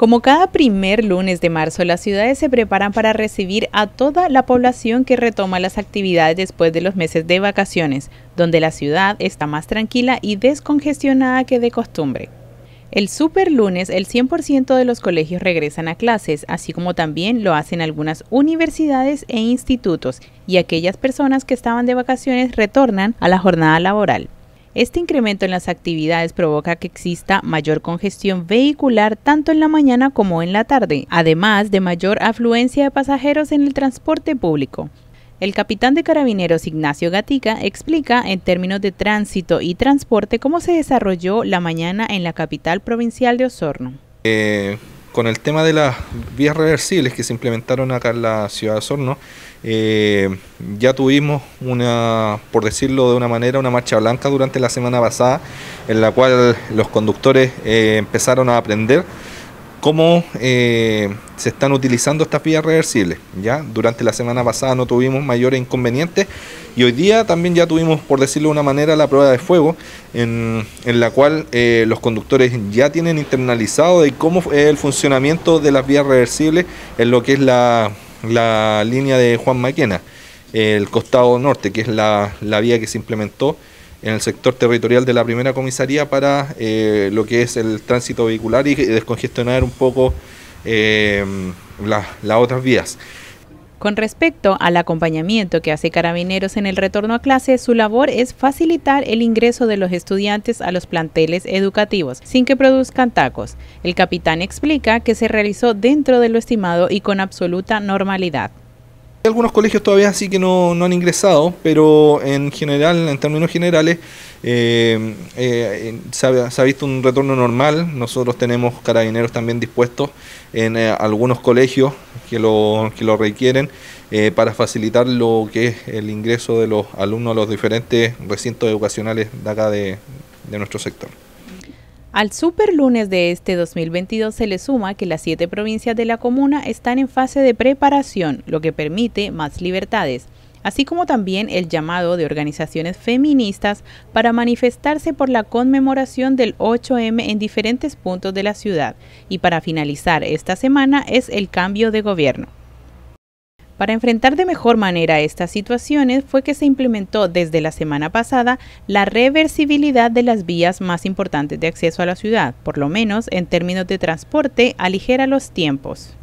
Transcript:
Como cada primer lunes de marzo, las ciudades se preparan para recibir a toda la población que retoma las actividades después de los meses de vacaciones, donde la ciudad está más tranquila y descongestionada que de costumbre. El super lunes, el 100% de los colegios regresan a clases, así como también lo hacen algunas universidades e institutos, y aquellas personas que estaban de vacaciones retornan a la jornada laboral. Este incremento en las actividades provoca que exista mayor congestión vehicular tanto en la mañana como en la tarde, además de mayor afluencia de pasajeros en el transporte público. El capitán de carabineros Ignacio Gatica explica en términos de tránsito y transporte cómo se desarrolló la mañana en la capital provincial de Osorno. Eh, con el tema de las vías reversibles que se implementaron acá en la ciudad de Sorno, eh, ya tuvimos una, por decirlo de una manera, una marcha blanca durante la semana pasada, en la cual los conductores eh, empezaron a aprender cómo eh, se están utilizando estas vías reversibles. ¿ya? Durante la semana pasada no tuvimos mayores inconvenientes y hoy día también ya tuvimos, por decirlo de una manera, la prueba de fuego en, la cual eh, los conductores ya tienen internalizado de cómo es el funcionamiento de las vías reversibles en lo que es la, línea de Juan Maquena, el costado norte, que es la, la vía que se implementó en el sector territorial de la primera comisaría para eh, lo que es el tránsito vehicular y descongestionar un poco eh, las otras vías. Con respecto al acompañamiento que hace Carabineros en el retorno a clase, su labor es facilitar el ingreso de los estudiantes a los planteles educativos sin que produzcan tacos. El capitán explica que se realizó dentro de lo estimado y con absoluta normalidad algunos colegios todavía sí que no, han ingresado, pero en general, en términos generales, eh, eh, se, ha, visto un retorno normal. Nosotros tenemos carabineros también dispuestos en eh, algunos colegios que lo, que lo requieren para facilitar lo que es el ingreso de los alumnos a los diferentes recintos educacionales de acá de nuestro sector. Al super lunes de este 2022 se le suma que las siete provincias de la comuna están en fase de preparación, lo que permite más libertades, así como también el llamado de organizaciones feministas para manifestarse por la conmemoración del 8M en diferentes puntos de la ciudad. Y para finalizar esta semana es el cambio de gobierno. Para enfrentar de mejor manera estas situaciones fue que se implementó desde la semana pasada la reversibilidad de las vías más importantes de acceso a la ciudad, por lo menos en términos de transporte aligera los tiempos.